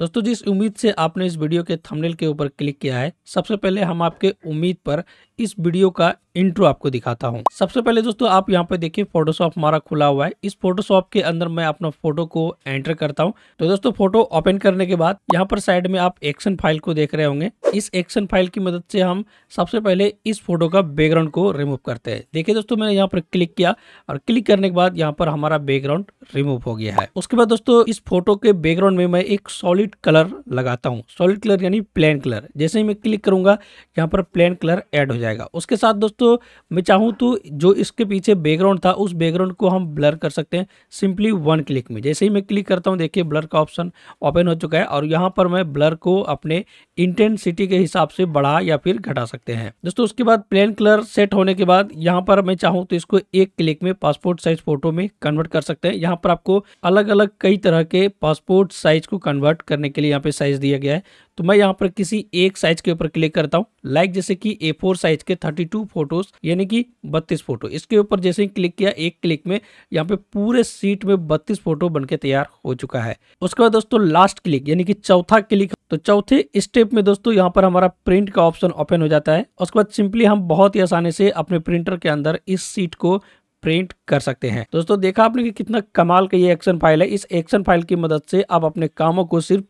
दोस्तों जिस उम्मीद से आपने इस वीडियो के थंबनेल के ऊपर क्लिक किया है सबसे पहले हम आपके उम्मीद पर इस वीडियो का इंट्रो आपको दिखाता हूँ सबसे पहले दोस्तों आप यहाँ पर देखिए फोटोशॉप हमारा खुला हुआ है इस फोटोशॉप के अंदर मैं अपना फोटो को एंटर करता हूँ तो दोस्तों फोटो ओपन करने के बाद यहाँ पर साइड में आप एक्शन फाइल को देख रहे होंगे इस एक्शन फाइल की मदद से हम सबसे पहले इस फोटो का बैकग्राउंड को रिमूव करते हैं देखिये दोस्तों मैंने यहाँ पर क्लिक किया और क्लिक करने के बाद यहाँ पर हमारा बैकग्राउंड रिमूव हो गया है उसके बाद दोस्तों इस फोटो के बैकग्राउंड में मैं एक सॉलिड सॉलिड कलर लगाता हूँ सॉलिड कलर यानी प्लेन कलर जैसे ही मैं क्लिक करूँगा यहाँ पर प्लेन कलर ऐड हो जाएगा उसके साथ दोस्तों मैं चाहूँ तो जो इसके पीछे बैकग्राउंड था उस बैकग्राउंड को हम ब्लर कर सकते हैं सिंपली वन क्लिक में जैसे ही मैं क्लिक करता हूँ देखिए ब्लर का ऑप्शन ओपन हो चुका है और यहाँ पर मैं ब्लर को अपने इंटेंसिटी के हिसाब से बढ़ा या फिर घटा सकते हैं दोस्तों उसके बाद प्लेन कलर सेट होने के बाद यहाँ पर मैं चाहूँ तो इसको एक क्लिक में पासपोर्ट साइज फोटो में कन्वर्ट कर सकते हैं यहाँ पर आपको अलग अलग कई तरह के पासपोर्ट साइज को कन्वर्ट करने के लिए यहाँ पे साइज दिया गया है तो मैं यहाँ पर किसी एक साइज के ऊपर क्लिक करता हूँ लाइक जैसे कि ए फोर साइज के थर्टी टू फोटोज यानी कि बत्तीस फोटो इसके ऊपर जैसे ही क्लिक किया एक क्लिक में यहाँ पे पूरे सीट में बत्तीस फोटो बनके तैयार हो चुका है उसके बाद दोस्तों लास्ट क्लिक यानी कि चौथा क्लिक तो चौथे स्टेप में दोस्तों यहाँ पर हमारा प्रिंट का ऑप्शन ओपन हो जाता है उसके बाद सिंपली हम बहुत ही आसानी से अपने प्रिंटर के अंदर इस सीट को प्रिंट कर सकते हैं दोस्तों देखा आपने कि कितना कमाल का ये एक्शन फाइल है इस एक्शन फाइल की मदद से आप अपने कामों को सिर्फ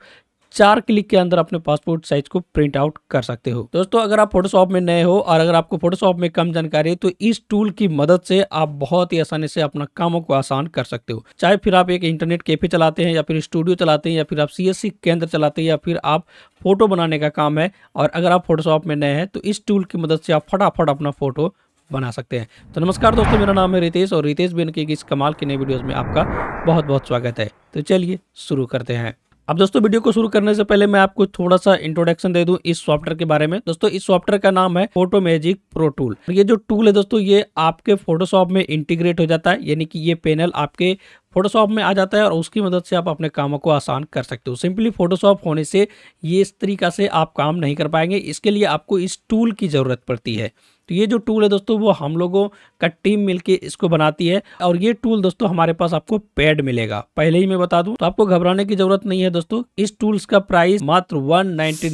चार क्लिक के अंदर अपने पासपोर्ट साइज को प्रिंट आउट कर सकते हो दोस्तों अगर आप फोटोशॉप में नए हो और अगर आपको फोटोशॉप में कम जानकारी है तो इस टूल की मदद से आप बहुत ही आसानी से अपना कामों को आसान कर सकते हो चाहे फिर आप एक इंटरनेट कैफे चलाते हैं या फिर स्टूडियो चलाते हैं या फिर आप सी केंद्र चलाते हैं या फिर आप फोटो बनाने का काम है और अगर आप फोटोशॉप में नए हैं तो इस टूल की मदद से आप फटाफट अपना फोटो बना सकते हैं तो नमस्कार दोस्तों मेरा नाम है रितेश और रितेश बेन के इस कमाल के नए वीडियोज में आपका बहुत बहुत स्वागत है तो चलिए शुरू करते हैं अब दोस्तों वीडियो को शुरू करने से पहले मैं आपको थोड़ा सा इंट्रोडक्शन दे दूं इस सॉफ्टवेयर के बारे में दोस्तों इस सॉफ्टवेयर का नाम है फोटो मैजिक प्रो टूल ये जो टूल है दोस्तों ये आपके फोटोशॉप में इंटीग्रेट हो जाता है यानी कि ये पैनल आपके फोटोशॉप में आ जाता है और उसकी मदद से आप अपने कामों को आसान कर सकते हो सिंपली फोटोशॉप होने से ये इस तरीका से आप काम नहीं कर पाएंगे इसके लिए आपको इस टूल की ज़रूरत पड़ती है तो ये जो टूल है दोस्तों वो हम लोगों का टीम मिलके इसको बनाती है और ये टूल दोस्तों हमारे पास आपको पेड मिलेगा पहले ही मैं बता दूं तो आपको घबराने की जरूरत नहीं है दोस्तों इस टूल्स का प्राइस मात्र वन नाइन्टी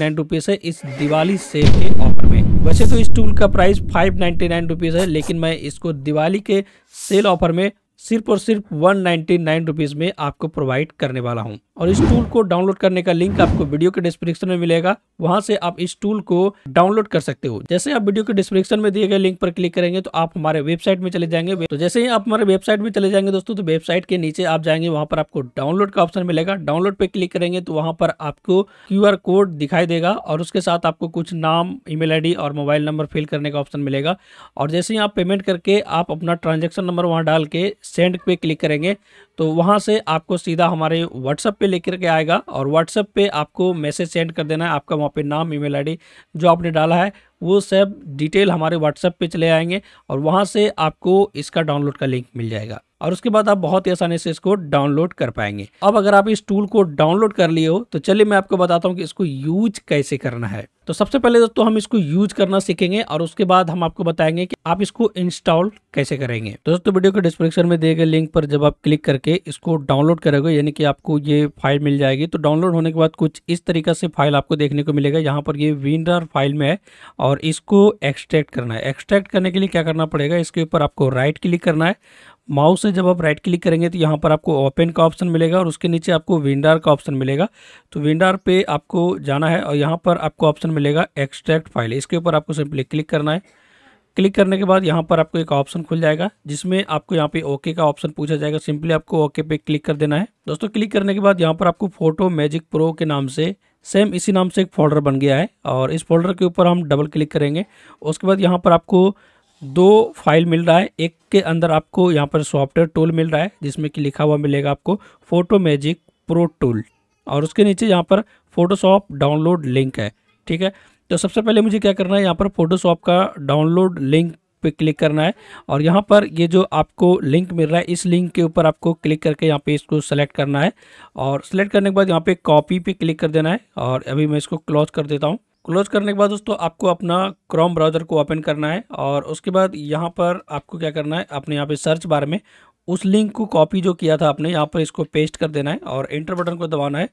है इस दिवाली सेल के ऑफर में वैसे तो इस टूल का प्राइस फाइव नाइन्टी है लेकिन मैं इसको दिवाली के सेल ऑफर में सिर्फ और सिर्फ वन नाइनटी में आपको प्रोवाइड करने वाला हूँ और इस टूल को डाउनलोड करने का लिंक आपको वीडियो के डिस्क्रिप्शन में मिलेगा वहां से आप इस टूल को डाउनलोड कर सकते हो जैसे आप वीडियो के डिस्क्रिप्शन में दिए गए लिंक पर क्लिक करेंगे तो आप हमारे वेबसाइट में चले जाएंगे तो जैसे ही आप हमारे वेबसाइट में चले जाएंगे दोस्तों तो वेबसाइट के नीचे आप जाएंगे वहां पर आपको डाउनलोड का ऑप्शन मिलेगा डाउनलोड पे क्लिक करेंगे तो वहां पर आपको क्यू कोड दिखाई देगा और उसके साथ आपको कुछ नाम ई आई और मोबाइल नंबर फिल करने का ऑप्शन मिलेगा और जैसे ही आप पेमेंट करके आप अपना ट्रांजेक्शन नंबर वहाँ डाल के सेंड पे क्लिक करेंगे तो वहाँ से आपको सीधा हमारे व्हाट्सअप पे लेकर के आएगा और व्हाट्सएप पे आपको मैसेज सेंड कर देना है आपका वहाँ पे नाम ईमेल आईडी जो आपने डाला है वो सब डिटेल हमारे व्हाट्सएप पे चले आएंगे और वहाँ से आपको इसका डाउनलोड का लिंक मिल जाएगा और उसके बाद आप बहुत ही आसानी से इसको डाउनलोड कर पाएंगे अब अगर आप इस टूल को डाउनलोड कर लिए हो तो चलिए मैं आपको बताता हूँ कि इसको यूज कैसे करना है तो सबसे पहले दोस्तों हम इसको यूज करना सीखेंगे और उसके बाद हम आपको बताएंगे कि आप इसको इंस्टॉल कैसे करेंगे तो दोस्तों वीडियो के डिस्क्रिप्शन में दिए गए लिंक पर जब आप क्लिक करके इसको डाउनलोड करेगा यानी कि आपको ये फाइल मिल जाएगी तो डाउनलोड होने के बाद कुछ इस तरीका से फाइल आपको देखने को मिलेगा यहाँ पर ये विनर फाइल में है और इसको एक्सट्रैक्ट करना है एक्सट्रैक्ट करने के लिए क्या करना पड़ेगा इसके ऊपर आपको राइट क्लिक करना है माउस से जब आप राइट क्लिक करेंगे तो यहाँ पर आपको ओपन का ऑप्शन मिलेगा और उसके नीचे आपको विंडार का ऑप्शन मिलेगा तो विंडार पे आपको जाना है और यहाँ पर आपको ऑप्शन मिलेगा एक्सट्रैक्ट फाइल इसके ऊपर आपको सिंपली क्लिक करना है क्लिक करने के बाद यहाँ पर आपको एक ऑप्शन खुल जाएगा जिसमें आपको यहाँ पे ओके का ऑप्शन पूछा जाएगा सिंपली आपको ओके पे क्लिक कर देना है दोस्तों क्लिक करने के बाद यहाँ पर आपको फोटो मैजिक प्रो के नाम से सेम इसी नाम से एक फोल्डर बन गया है और इस फोल्डर के ऊपर हम डबल क्लिक करेंगे उसके बाद यहाँ पर आपको दो फाइल मिल रहा है एक के अंदर आपको यहाँ पर सॉफ्टवेयर टूल मिल रहा है जिसमें कि लिखा हुआ मिलेगा आपको फोटो मैजिक प्रो टूल और उसके नीचे यहाँ पर फोटोशॉप डाउनलोड लिंक है ठीक है तो सबसे पहले मुझे क्या करना है यहाँ पर फोटोशॉप का डाउनलोड लिंक पे क्लिक करना है और यहाँ पर ये जो आपको लिंक मिल रहा है इस लिंक के ऊपर आपको क्लिक करके यहाँ पे इसको सेलेक्ट करना है और सेलेक्ट करने के बाद यहाँ पे कॉपी पे क्लिक कर देना है और अभी मैं इसको क्लोज कर देता हूँ क्लोज करने के बाद दोस्तों आपको अपना क्रोम ब्राउज़र को ओपन करना है और उसके बाद यहाँ पर आपको क्या करना है अपने यहाँ पे सर्च बार में उस लिंक को कॉपी जो किया था आपने यहाँ पर इसको पेस्ट कर देना है और इंटर बटन को दबाना है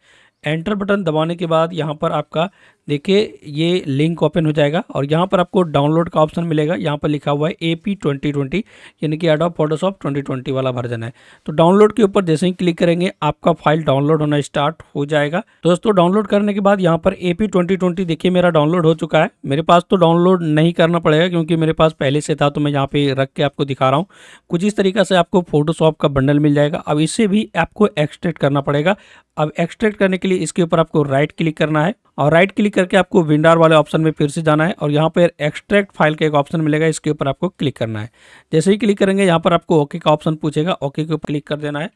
एंटर बटन दबाने के बाद यहाँ पर आपका देखिए ये लिंक ओपन हो जाएगा और यहाँ पर आपको डाउनलोड का ऑप्शन मिलेगा यहाँ पर लिखा हुआ है ए पी ट्वेंटी ट्वेंटी यानी कि एडोब फोटोशॉप ट्वेंटी ट्वेंटी वाला वर्जन है तो डाउनलोड के ऊपर जैसे ही क्लिक करेंगे आपका फाइल डाउनलोड होना स्टार्ट हो जाएगा दोस्तों डाउनलोड करने के बाद यहाँ पर ए पी ट्वेंटी ट्वेंटी देखिए मेरा डाउनलोड हो चुका है मेरे पास तो डाउनलोड नहीं करना पड़ेगा क्योंकि मेरे पास पहले से था तो मैं यहाँ पे रख के आपको दिखा रहा हूँ कुछ इस तरीका से आपको फोटोशॉप का बंडल मिल जाएगा अब इसे भी आपको एक्सट्रेक्ट करना पड़ेगा अब एक्सट्रेक्ट करने के लिए इसके ऊपर आपको राइट क्लिक करना है और राइट क्लिक करके आपको विंडार वाले ऑप्शन में फिर से जाना है और यहाँ पर एक्सट्रैक्ट फाइल का एक ऑप्शन मिलेगा इसके ऊपर आपको क्लिक करना है जैसे ही क्लिक करेंगे यहाँ पर आपको ओके का ऑप्शन पूछेगा ओके के ऊपर क्लिक कर देना है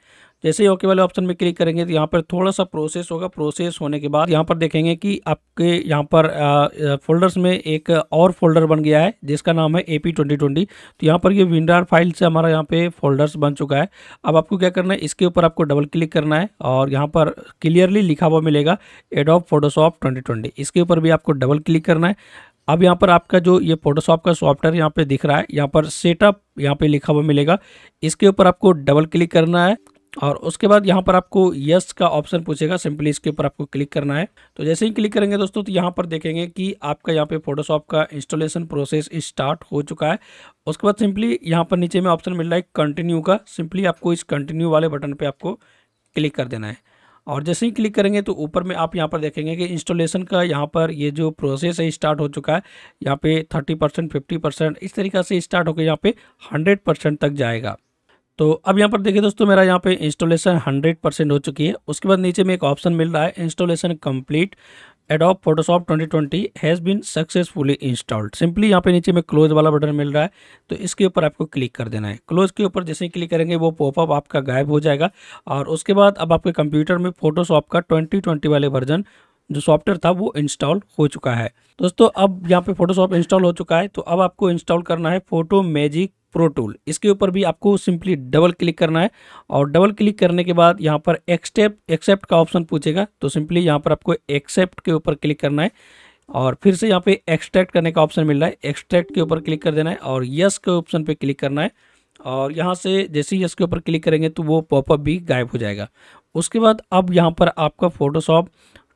जैसे ही ओके वाले ऑप्शन में क्लिक करेंगे तो यहाँ पर थोड़ा सा प्रोसेस होगा प्रोसेस होने के बाद यहाँ पर देखेंगे कि आपके यहाँ पर फोल्डर्स में एक और फोल्डर बन गया है जिसका नाम है ए पी ट्वेंटी ट्वेंटी तो यहाँ पर ये विंडार फाइल से हमारा यहाँ पे फोल्डर्स बन चुका है अब आपको क्या करना है इसके ऊपर आपको डबल क्लिक करना है और यहाँ पर क्लियरली लिखा हुआ मिलेगा ऑफ फोटोशॉप ट्वेंटी ट्वेंटी इसके ऊपर भी आपको डबल क्लिक करना है अब यहाँ पर आपका जो ये फोटोशॉप का सॉफ्टवेयर यहाँ पे दिख रहा है यहाँ पर सेटअप यहाँ पे लिखा हुआ मिलेगा इसके ऊपर आपको डबल क्लिक करना है और उसके बाद यहाँ पर आपको यस का ऑप्शन पूछेगा सिंपली इसके ऊपर आपको क्लिक करना है तो जैसे ही क्लिक करेंगे दोस्तों तो यहाँ पर देखेंगे कि आपका यहाँ पे फोटोशॉप का इंस्टॉलेशन प्रोसेस स्टार्ट हो चुका है उसके बाद सिंपली यहाँ पर नीचे में ऑप्शन मिल रहा है कंटिन्यू का सिंपली आपको इस कंटिन्यू वाले बटन पर आपको क्लिक कर देना है और जैसे ही क्लिक करेंगे तो ऊपर में आप यहाँ पर देखेंगे कि इंस्टॉलेशन का यहाँ पर ये जो प्रोसेस है स्टार्ट हो चुका है यहाँ पे थर्टी परसेंट फिफ्टी परसेंट इस तरीके से स्टार्ट होकर यहाँ पे हंड्रेड परसेंट तक जाएगा तो अब यहाँ पर देखिए दोस्तों मेरा यहाँ पे इंस्टॉलेशन 100 परसेंट हो चुकी है उसके बाद नीचे में एक ऑप्शन मिल रहा है installation complete Adobe Photoshop 2020 has been successfully installed simply यहाँ पे नीचे में क्लोज वाला बटन मिल रहा है तो इसके ऊपर आपको क्लिक कर देना है क्लोज के ऊपर जैसे ही क्लिक करेंगे वो पॉपअप आपका गायब हो जाएगा और उसके बाद अब आपके कंप्यूटर में फोटोशॉप का ट्वेंटी वाले वर्जन जो सॉफ्टवेयर था वो इंस्टॉल हो चुका है दोस्तों अब यहाँ पे फोटोशॉप इंस्टॉल हो चुका है तो अब आपको इंस्टॉल करना है फोटो मैजिक प्रो टूल इसके ऊपर भी आपको सिंपली डबल क्लिक करना है और डबल क्लिक करने के बाद यहाँ पर एक्सटेप एक्सेप्ट का ऑप्शन पूछेगा तो सिंपली यहाँ पर आपको एक्सेप्ट के ऊपर क्लिक करना है और फिर से यहाँ पे एक्सट्रैक्ट करने का ऑप्शन मिल रहा है एक्सट्रैक्ट के ऊपर क्लिक कर देना है और यस के ऑप्शन पे क्लिक करना है और यहाँ से जैसे ही यस के ऊपर क्लिक करेंगे तो वो पॉपअप भी गायब हो जाएगा उसके बाद अब यहाँ पर आपका फोटोशॉप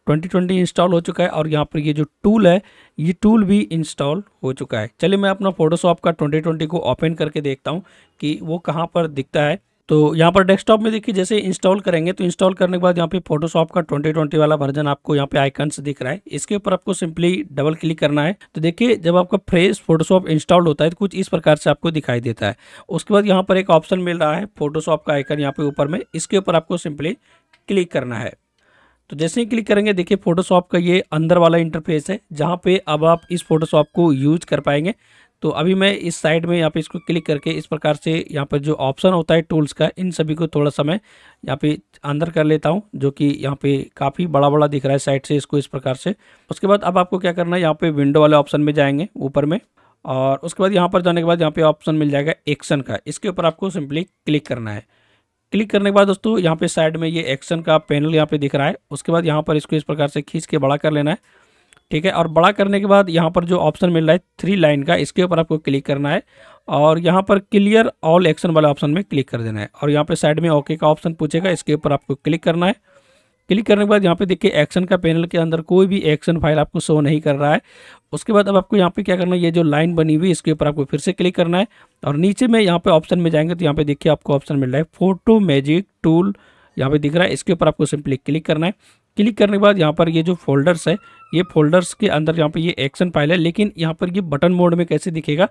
2020 इंस्टॉल हो चुका है और यहाँ पर ये जो टूल है ये टूल भी इंस्टॉल हो चुका है चलिए मैं अपना फोटोशॉप का 2020 को ओपन करके देखता हूँ कि वो कहाँ पर दिखता है तो यहाँ पर डेस्कटॉप में देखिए जैसे इंस्टॉल करेंगे तो इंस्टॉल करने के बाद यहाँ पे फोटोशॉप का 2020 वाला वर्जन आपको यहाँ पे आइकन दिख रहा है इसके ऊपर आपको सिंपली डबल क्लिक करना है तो देखिए जब आपका फ्रेश फोटोशॉप इंस्टॉल होता है तो कुछ इस प्रकार से आपको दिखाई देता है उसके बाद यहाँ पर एक ऑप्शन मिल रहा है फोटोशॉप का आइकन यहाँ पे ऊपर में इसके ऊपर आपको सिंपली क्लिक करना है तो जैसे ही क्लिक करेंगे देखिए फोटोशॉप का ये अंदर वाला इंटरफेस है जहाँ पे अब आप इस फोटोशॉप को यूज कर पाएंगे तो अभी मैं इस साइड में यहाँ पे इसको क्लिक करके इस प्रकार से यहाँ पर जो ऑप्शन होता है टूल्स का इन सभी को थोड़ा सा मैं यहाँ पे अंदर कर लेता हूँ जो कि यहाँ पे काफ़ी बड़ा बड़ा दिख रहा है साइड से इसको इस प्रकार से उसके बाद अब आपको क्या करना है यहाँ पे विंडो वाले ऑप्शन में जाएंगे ऊपर में और उसके बाद यहाँ पर जाने के बाद यहाँ पे ऑप्शन मिल जाएगा एक्शन का इसके ऊपर आपको सिंपली क्लिक करना है क्लिक करने के बाद दोस्तों यहाँ पे साइड में ये एक्शन का पैनल यहाँ पे दिख रहा है उसके बाद यहाँ पर इसको इस प्रकार से खींच के बड़ा कर लेना है ठीक है और बड़ा करने के बाद यहाँ पर जो ऑप्शन मिल रहा है थ्री लाइन का इसके ऊपर आपको क्लिक करना है और यहाँ पर क्लियर ऑल एक्शन वाले ऑप्शन में क्लिक कर देना है और यहाँ पर साइड में ओके का ऑप्शन पूछेगा इसके ऊपर आपको क्लिक करना है क्लिक करने के बाद यहाँ पे देखिए एक्शन का पैनल के अंदर कोई भी एक्शन फाइल आपको शो नहीं कर रहा है उसके बाद अब आपको यहाँ पे क्या करना है ये जो लाइन बनी हुई है इसके ऊपर आपको फिर से क्लिक करना है और नीचे में यहाँ पे ऑप्शन में जाएंगे तो यहाँ पे देखिए आपको ऑप्शन मिल रहा है फोटो मैजिक टूल यहाँ पे दिख रहा है इसके ऊपर आपको सिंपली क्लिक करना है क्लिक करने के बाद यहाँ पर ये जो फोल्डर्स है ये फोल्डर्स के अंदर यहाँ पे ये एक्शन फाइल है लेकिन यहाँ पर ये बटन मोड में कैसे दिखेगा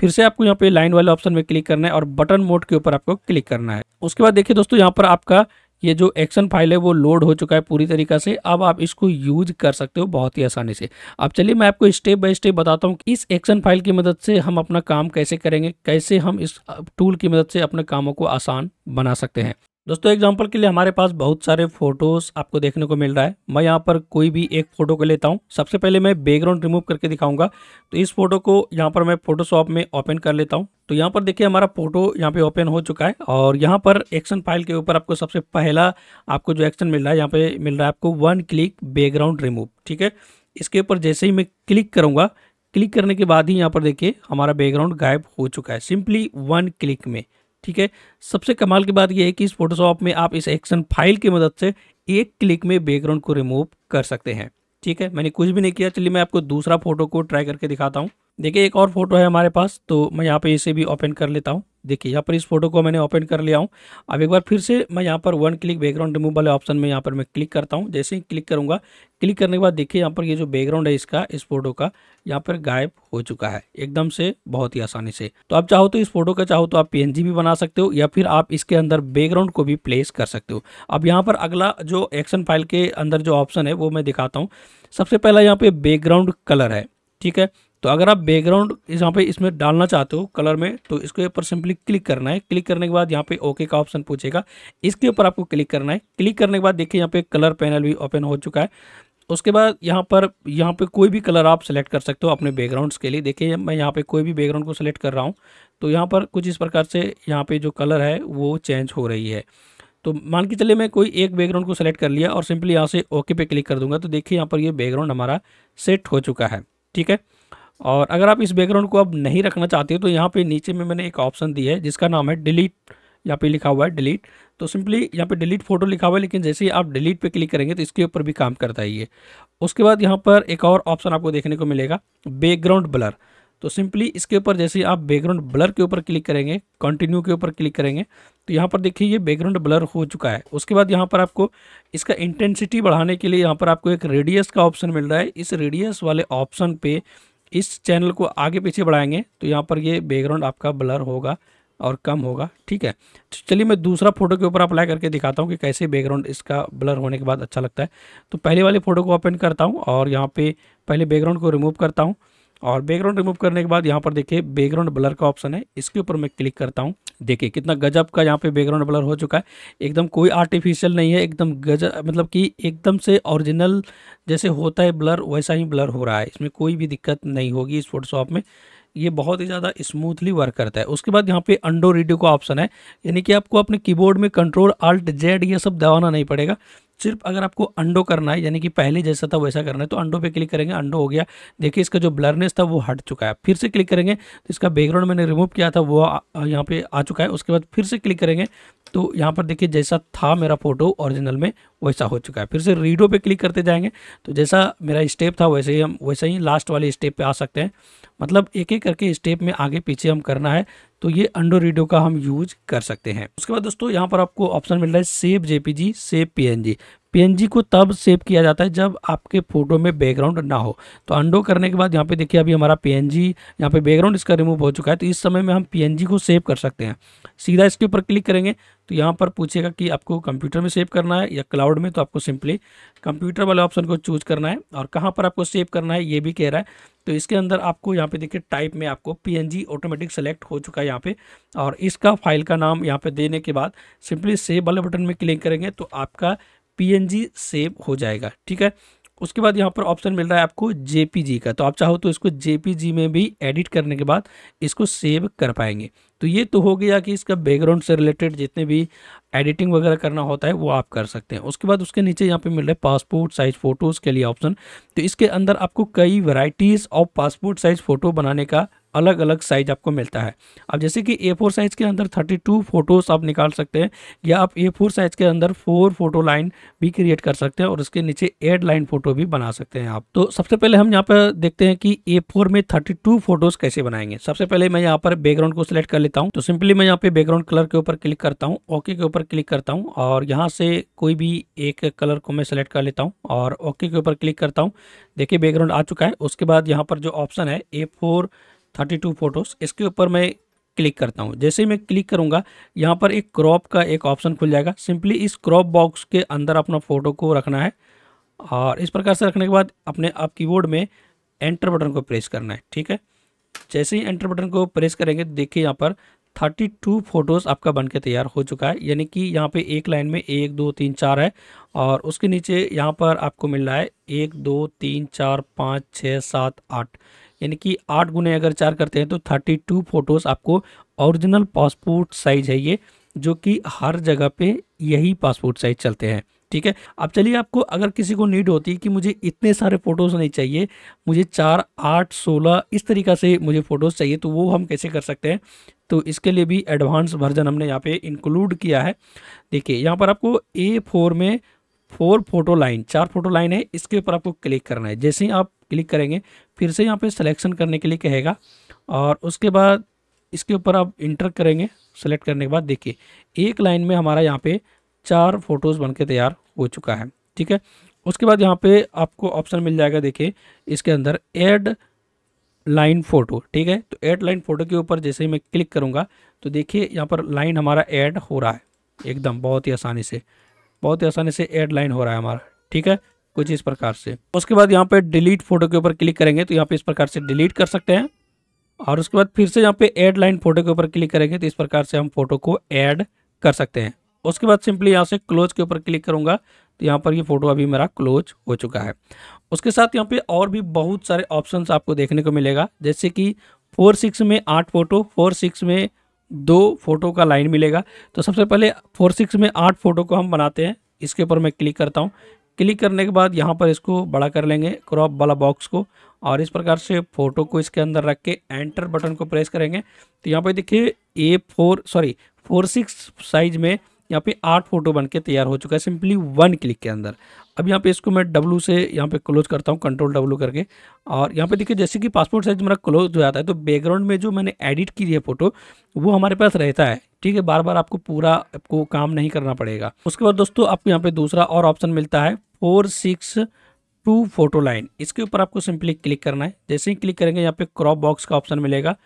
फिर से आपको यहाँ पे लाइन वाले ऑप्शन में क्लिक करना है और बटन मोड के ऊपर आपको क्लिक करना है उसके बाद देखिए दोस्तों यहाँ पर आपका ये जो एक्शन फाइल है वो लोड हो चुका है पूरी तरीका से अब आप इसको यूज कर सकते हो बहुत ही आसानी से अब चलिए मैं आपको स्टेप बाय स्टेप बताता हूँ इस एक्शन फाइल की मदद से हम अपना काम कैसे करेंगे कैसे हम इस टूल की मदद से अपने कामों को आसान बना सकते हैं दोस्तों एग्जांपल के लिए हमारे पास बहुत सारे फोटोज आपको देखने को मिल रहा है मैं यहाँ पर कोई भी एक फोटो को लेता हूँ सबसे पहले मैं बैकग्राउंड रिमूव करके दिखाऊंगा तो इस फोटो को यहाँ पर मैं फोटोशॉप में ओपन कर लेता हूँ तो यहाँ पर देखिए हमारा फोटो यहाँ पे ओपन हो चुका है और यहाँ पर एक्शन फाइल के ऊपर आपको सबसे पहला आपको जो एक्शन मिल रहा है यहाँ पे मिल रहा है आपको वन क्लिक बैकग्राउंड रिमूव ठीक है इसके ऊपर जैसे ही मैं क्लिक करूँगा क्लिक करने के बाद ही यहाँ पर देखिए हमारा बैकग्राउंड गायब हो चुका है सिंपली वन क्लिक में ठीक है सबसे कमाल की बात यह है कि इस फोटोशॉप में आप इस एक्शन फाइल की मदद से एक क्लिक में बैकग्राउंड को रिमूव कर सकते हैं ठीक है मैंने कुछ भी नहीं किया चलिए मैं आपको दूसरा फोटो को ट्राई करके दिखाता हूँ देखिए एक और फोटो है हमारे पास तो मैं यहाँ पे इसे भी ओपन कर लेता हूँ देखिए यहाँ पर इस फोटो को मैंने ओपन कर लिया हूँ अब एक बार फिर से मैं यहाँ पर वन क्लिक बैकग्राउंड रिमूव वाले ऑप्शन में यहाँ पर मैं क्लिक करता हूँ जैसे ही क्लिक करूँगा क्लिक करने के बाद देखिए यहाँ पर ये यह जो बैकग्राउंड है इसका इस फोटो का यहाँ पर गायब हो चुका है एकदम से बहुत ही आसानी से तो आप चाहो तो इस फोटो का चाहो तो आप पी भी बना सकते हो या फिर आप इसके अंदर बैकग्राउंड को भी प्लेस कर सकते हो अब यहाँ पर अगला जो एक्शन फाइल के अंदर जो ऑप्शन है वो मैं दिखाता हूँ सबसे पहला यहाँ पे बैकग्राउंड कलर है ठीक है तो अगर आप बैकग्राउंड यहाँ पे इसमें डालना चाहते हो कलर में तो इसके ऊपर सिंपली क्लिक करना है क्लिक करने के बाद यहाँ पे ओके का ऑप्शन पूछेगा इसके ऊपर आपको क्लिक करना है क्लिक करने के बाद देखिए यहाँ पे कलर पैनल भी ओपन हो चुका है उसके बाद यहाँ पर यहाँ पे कोई भी कलर आप सेलेक्ट कर सकते हो अपने बैकग्राउंड्स के लिए देखिए मैं यहाँ पे कोई भी बैकग्राउंड को सिलेक्ट कर रहा हूँ तो यहाँ पर कुछ इस प्रकार से यहाँ पे जो कलर है वो चेंज हो रही है तो मान के चलिए मैं कोई एक बैकग्राउंड को सिलेक्ट कर लिया और सिंपली यहाँ से ओके पे क्लिक कर दूंगा तो देखिए यहाँ पर ये बैकग्राउंड हमारा सेट हो चुका है ठीक है और अगर आप इस बैकग्राउंड को अब नहीं रखना चाहते हो तो यहाँ पे नीचे में मैंने एक ऑप्शन दिया है जिसका नाम है डिलीट यहाँ पे लिखा हुआ है डिलीट तो सिंपली यहाँ पे डिलीट फोटो लिखा हुआ है लेकिन जैसे ही आप डिलीट पे क्लिक करेंगे तो इसके ऊपर भी काम करता है ये उसके बाद यहाँ पर एक और ऑप्शन आपको देखने को मिलेगा बैकग्राउंड ब्लर तो सिंपली इसके ऊपर जैसे ही आप बैकग्राउंड ब्लर के ऊपर क्लिक करेंगे कंटिन्यू के ऊपर क्लिक करेंगे तो यहाँ पर देखिए ये बैकग्राउंड ब्लर हो चुका है उसके बाद यहाँ पर आपको इसका इंटेंसिटी बढ़ाने के लिए यहाँ पर आपको एक रेडियस का ऑप्शन मिल रहा है इस रेडियस वाले ऑप्शन पे इस चैनल को आगे पीछे बढ़ाएंगे तो यहाँ पर ये बैकग्राउंड आपका ब्लर होगा और कम होगा ठीक है तो चलिए मैं दूसरा फोटो के ऊपर अप्लाई करके दिखाता हूँ कि कैसे बैकग्राउंड इसका ब्लर होने के बाद अच्छा लगता है तो पहले वाले फ़ोटो को ओपन करता हूँ और यहाँ पे पहले बैकग्राउंड को रिमूव करता हूँ और बैकग्राउंड रिमूव करने के बाद यहाँ पर देखिए बैकग्राउंड ब्लर का ऑप्शन है इसके ऊपर मैं क्लिक करता हूँ देखिए कितना गजब का यहाँ पे बैकग्राउंड ब्लर हो चुका है एकदम कोई आर्टिफिशियल नहीं है एकदम गजब मतलब कि एकदम से ओरिजिनल जैसे होता है ब्लर वैसा ही ब्लर हो रहा है इसमें कोई भी दिक्कत नहीं होगी इस फोटोशॉप में ये बहुत ही ज़्यादा स्मूथली वर्क करता है उसके बाद यहाँ पे अंडो रेडियो का ऑप्शन है यानी कि आपको अपने कीबोर्ड में कंट्रोल अल्ट जेड ये सब दबाना नहीं पड़ेगा सिर्फ अगर आपको अंडो करना है यानी कि पहले जैसा था वैसा करना है तो अंडो पे क्लिक करेंगे अंडो हो गया देखिए इसका जो ब्लरनेस था वो हट चुका है फिर से क्लिक करेंगे तो इसका बैकग्राउंड मैंने रिमूव किया था वो यहाँ पे आ चुका है उसके बाद फिर से क्लिक करेंगे तो यहाँ पर देखिए जैसा था मेरा फोटो ओरिजिनल में वैसा हो चुका है फिर से रीडो पे क्लिक करते जाएंगे तो जैसा मेरा स्टेप था वैसे ही हम वैसे ही लास्ट वाले स्टेप पे आ सकते हैं मतलब एक एक करके स्टेप में आगे पीछे हम करना है तो ये अंडो रीडो का हम यूज कर सकते हैं उसके बाद दोस्तों यहाँ पर आपको ऑप्शन मिल रहा है save JPG save PNG PNG को तब सेव किया जाता है जब आपके फोटो में बैकग्राउंड ना हो तो अंडो करने के बाद यहाँ पे देखिए अभी हमारा पीएनजी यहाँ पे बैकग्राउंड इसका रिमूव हो चुका है तो इस समय में हम पीएनजी को सेव कर सकते हैं सीधा इसके ऊपर क्लिक करेंगे तो यहाँ पर पूछेगा कि आपको कंप्यूटर में सेव करना है या क्लाउड में तो आपको सिंपली कंप्यूटर वाले ऑप्शन को चूज करना है और कहाँ पर आपको सेव करना है ये भी कह रहा है तो इसके अंदर आपको यहाँ पे देखिए टाइप में आपको पीएनजी ऑटोमेटिक सेलेक्ट हो चुका है यहाँ पे और इसका फाइल का नाम यहाँ पे देने के बाद सिंपली सेव वाले बटन में क्लिक करेंगे तो आपका पी सेव हो जाएगा ठीक है उसके बाद यहाँ पर ऑप्शन मिल रहा है आपको जेपीजी का तो आप चाहो तो इसको जेपीजी में भी एडिट करने के बाद इसको सेव कर पाएंगे तो ये तो हो गया कि इसका बैकग्राउंड से रिलेटेड जितने भी एडिटिंग वगैरह करना होता है वो आप कर सकते हैं उसके बाद उसके नीचे यहाँ पे मिल रहा है पासपोर्ट साइज फ़ोटोज़ के लिए ऑप्शन तो इसके अंदर आपको कई varieties of passport size photo बनाने का अलग अलग साइज आपको मिलता है अब जैसे कि ए फोर साइज़ के अंदर थर्टी टू फोटोज़ आप निकाल सकते हैं या आप ए फोर साइज़ के अंदर फोर फोटो लाइन भी क्रिएट कर सकते हैं और उसके नीचे एड लाइन फोटो भी बना सकते हैं आप तो सबसे पहले हम यहाँ पर देखते हैं कि ए फोर में थर्टी टू फोटोज़ कैसे बनाएंगे सबसे पहले मैं यहाँ पर बैकग्राउंड को सिलेक्ट कर लेता हूँ तो सिंपली मैं यहाँ पे बैकग्राउंड कलर के ऊपर क्लिक करता हूँ ओके के ऊपर क्लिक करता हूँ और यहाँ से कोई भी एक कलर को मैं सेलेक्ट कर लेता हूँ और ओके के ऊपर क्लिक करता हूँ देखिए बैकग्राउंड आ चुका है उसके बाद यहाँ पर जो ऑप्शन है A four thirty two photos इसके ऊपर मैं क्लिक करता हूँ जैसे ही मैं क्लिक करूँगा यहाँ पर एक क्रॉप का एक ऑप्शन खुल जाएगा सिंपली इस क्रॉप बॉक्स के अंदर अपना फ़ोटो को रखना है और इस प्रकार से रखने के बाद अपने आप कीबोर्ड में एंटर बटन को प्रेस करना है ठीक है जैसे ही एंटर बटन को प्रेस करेंगे देखिए यहाँ पर थर्टी टू फ़ोटोज़ आपका बनके तैयार हो चुका है यानी कि यहाँ पे एक लाइन में एक दो तीन चार है और उसके नीचे यहाँ पर आपको मिल रहा है एक दो तीन चार पाँच छः सात आठ यानी कि आठ गुने अगर चार करते हैं तो थर्टी टू फोटोज़ आपको ओरिजिनल पासपोर्ट साइज़ है ये जो कि हर जगह पे यही पासपोर्ट साइज़ चलते हैं ठीक है अब चलिए आपको अगर किसी को नीड होती है कि मुझे इतने सारे फ़ोटोज़ नहीं चाहिए मुझे चार आठ सोलह इस तरीका से मुझे फ़ोटोज़ चाहिए तो वो हम कैसे कर सकते हैं तो इसके लिए भी एडवांस वर्जन हमने यहाँ पे इंक्लूड किया है देखिए यहाँ पर आपको ए फोर में फोर फोटो लाइन चार फोटो लाइन है इसके ऊपर आपको क्लिक करना है जैसे ही आप क्लिक करेंगे फिर से यहाँ पे सिलेक्शन करने के लिए कहेगा और उसके बाद इसके ऊपर आप इंटर करेंगे सेलेक्ट करने के बाद देखिए एक लाइन में हमारा यहाँ पे चार फोटोज़ बन के तैयार हो चुका है ठीक है उसके बाद यहाँ पे आपको ऑप्शन मिल जाएगा देखिए इसके अंदर एड लाइन फ़ोटो ठीक है तो एड लाइन फ़ोटो के ऊपर जैसे ही मैं क्लिक करूँगा तो देखिए यहाँ पर लाइन हमारा ऐड हो रहा है एकदम बहुत ही आसानी से बहुत ही आसानी से एड लाइन हो रहा है हमारा ठीक है कुछ इस प्रकार से उसके बाद यहाँ पे डिलीट फोटो के ऊपर क्लिक करेंगे तो यहाँ पे इस प्रकार से डिलीट कर सकते हैं और उसके बाद फिर से यहाँ पे एड लाइन फोटो के ऊपर क्लिक करेंगे तो इस प्रकार से हम फोटो को ऐड कर सकते हैं उसके बाद सिंपली यहाँ से क्लोज के ऊपर क्लिक करूँगा तो यहाँ पर ये फोटो अभी मेरा क्लोज हो चुका है उसके साथ यहाँ पे और भी बहुत सारे ऑप्शंस आपको देखने को मिलेगा जैसे कि फोर सिक्स में आठ फोटो फोर सिक्स में दो फ़ोटो का लाइन मिलेगा तो सबसे पहले फोर सिक्स में आठ फ़ोटो को हम बनाते हैं इसके ऊपर मैं क्लिक करता हूँ क्लिक करने के बाद यहाँ पर इसको बड़ा कर लेंगे क्रॉप वाला बॉक्स को और इस प्रकार से फ़ोटो को इसके अंदर रख के एंटर बटन को प्रेस करेंगे तो यहाँ पर देखिए A four sorry four six size में यहाँ पे आठ फोटो बन के तैयार हो चुका है सिंपली वन क्लिक के अंदर अब यहाँ पे इसको मैं डब्लू से यहाँ पे क्लोज करता हूँ कंट्रोल डब्लू करके और यहाँ पे देखिए जैसे कि पासपोर्ट साइज मेरा क्लोज हो जाता है तो बैकग्राउंड में जो मैंने एडिट की है फोटो वो हमारे पास रहता है ठीक है बार बार आपको पूरा आपको काम नहीं करना पड़ेगा उसके बाद दोस्तों आपको यहाँ पे दूसरा और ऑप्शन मिलता है four six two photo line इसके ऊपर आपको सिंपली क्लिक करना है जैसे ही क्लिक करेंगे यहाँ पे क्रॉप बॉक्स का ऑप्शन मिलेगा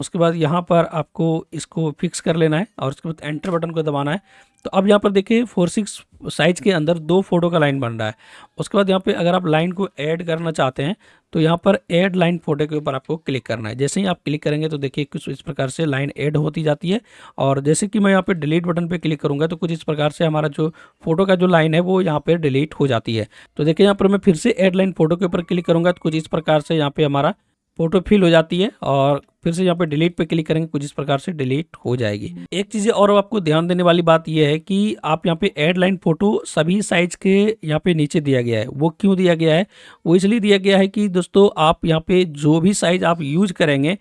उसके बाद यहाँ पर आपको इसको फिक्स कर लेना है और उसके बाद एंटर बटन को दबाना है तो अब यहाँ पर देखिए फोर सिक्स साइज के अंदर दो फोटो का लाइन बन रहा है उसके बाद यहाँ पे अगर आप लाइन को ऐड करना चाहते हैं तो यहाँ पर ऐड लाइन फोटो के ऊपर आपको क्लिक करना है जैसे ही आप क्लिक करेंगे तो देखिए कुछ इस प्रकार से लाइन ऐड होती जाती है और जैसे कि मैं यहाँ पे डिलीट बटन पे क्लिक करूँगा तो कुछ इस प्रकार से हमारा जो फोटो का जो लाइन है वो यहाँ पर डिलीट हो जाती है तो देखिए यहाँ पर मैं फिर से एड लाइन फोटो के ऊपर क्लिक करूँगा तो कुछ इस प्रकार से यहाँ पर हमारा फोटो फिल हो जाती है और फिर से यहाँ पे डिलीट पे क्लिक करेंगे कुछ इस प्रकार से डिलीट हो जाएगी एक चीज़ और आपको ध्यान देने वाली बात यह है कि आप यहाँ पे एड लाइन फोटो सभी साइज के यहाँ पे नीचे दिया गया है वो क्यों दिया गया है वो इसलिए दिया गया है कि दोस्तों आप यहाँ पे जो भी साइज आप यूज करेंगे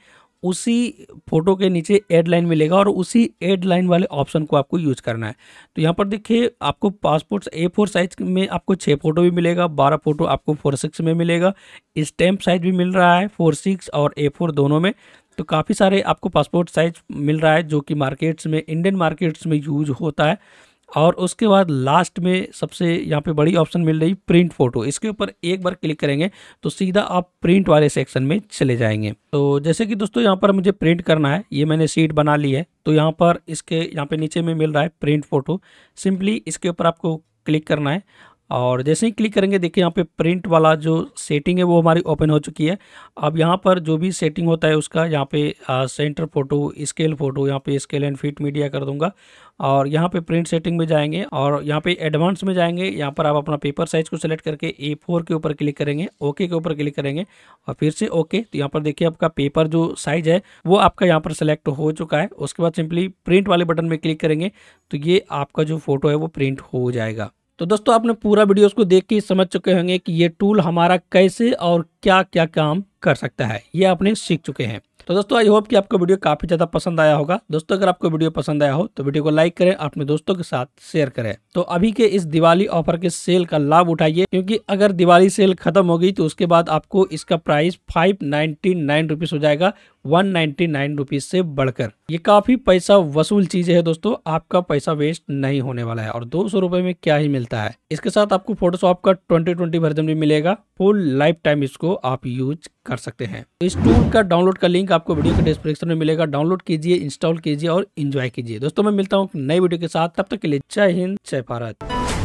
उसी फोटो के नीचे एड लाइन मिलेगा और उसी एड लाइन वाले ऑप्शन को आपको यूज करना है तो यहाँ पर देखिए आपको पासपोर्ट ए फोर साइज में आपको छः फोटो भी मिलेगा बारह फोटो आपको फोर सिक्स में मिलेगा स्टैम्प साइज भी मिल रहा है फोर सिक्स और ए फोर दोनों में तो काफ़ी सारे आपको पासपोर्ट साइज मिल रहा है जो कि मार्केट्स में इंडियन मार्केट्स में यूज होता है और उसके बाद लास्ट में सबसे यहाँ पे बड़ी ऑप्शन मिल रही प्रिंट फोटो इसके ऊपर एक बार क्लिक करेंगे तो सीधा आप प्रिंट वाले सेक्शन में चले जाएंगे तो जैसे कि दोस्तों यहाँ पर मुझे प्रिंट करना है ये मैंने सीट बना ली है तो यहाँ पर इसके यहाँ पे नीचे में मिल रहा है प्रिंट फोटो सिंपली इसके ऊपर आपको क्लिक करना है और जैसे ही क्लिक करेंगे देखिए यहाँ पे प्रिंट वाला जो सेटिंग है वो हमारी ओपन हो चुकी है अब यहाँ पर जो भी सेटिंग होता है उसका यहाँ पे आ, सेंटर फोटो स्केल फोटो यहाँ पे स्केल एंड फिट मीडिया कर दूंगा और यहाँ पे प्रिंट सेटिंग में जाएंगे और यहाँ पे एडवांस में जाएंगे यहाँ पर आप अपना पेपर साइज को सिलेक्ट करके ए फोर के ऊपर क्लिक करेंगे ओके के ऊपर क्लिक करेंगे और फिर से ओके तो यहाँ पर देखिए आपका पेपर जो साइज है वो आपका यहाँ पर सेलेक्ट हो चुका है उसके बाद सिंपली प्रिंट वाले बटन में क्लिक करेंगे तो ये आपका जो फोटो है वो प्रिंट हो जाएगा तो दोस्तों आपने पूरा वीडियो उसको देख के समझ चुके होंगे कि ये टूल हमारा कैसे और क्या क्या काम कर सकता है ये आपने सीख चुके हैं तो दोस्तों आई होप कि आपको वीडियो काफ़ी ज़्यादा पसंद आया होगा दोस्तों अगर आपको वीडियो पसंद आया हो तो वीडियो को लाइक करें अपने दोस्तों के साथ शेयर करें तो अभी के इस दिवाली ऑफर के सेल का लाभ उठाइए क्योंकि अगर दिवाली सेल खत्म होगी तो उसके बाद आपको इसका प्राइस फाइव नाइन्टी हो जाएगा वन से बढ़कर ये काफी पैसा वसूल चीज है दोस्तों आपका पैसा वेस्ट नहीं होने वाला है और दो सौ रुपए में क्या ही मिलता है इसके साथ आपको फोटोशॉप का ट्वेंटी ट्वेंटी वर्जन भी मिलेगा फुल लाइफ टाइम इसको आप यूज कर सकते हैं तो इस टूल का डाउनलोड का लिंक आपको वीडियो के डिस्क्रिप्शन में मिलेगा डाउनलोड कीजिए इंस्टॉल कीजिए और इंजॉय कीजिए दोस्तों मैं मिलता हूँ नई वीडियो के साथ तब तक के लिए जय हिंद जय भारत